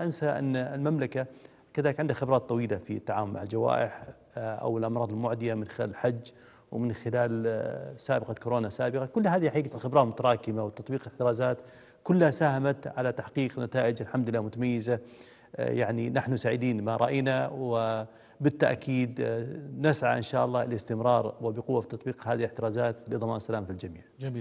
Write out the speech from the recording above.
انسى ان المملكه كذلك عندها خبرات طويله في التعامل مع الجوائح آه، او الامراض المعديه من خلال الحج ومن خلال آه، سابقه كورونا سابقه، كل هذه حقيقه الخبرات المتراكمه وتطبيق الاحترازات كلها ساهمت على تحقيق نتائج الحمد لله متميزه آه، يعني نحن سعيدين ما راينا وبالتاكيد نسعى ان شاء الله للاستمرار وبقوه في تطبيق هذه الاحترازات لضمان سلامه الجميع. جميل.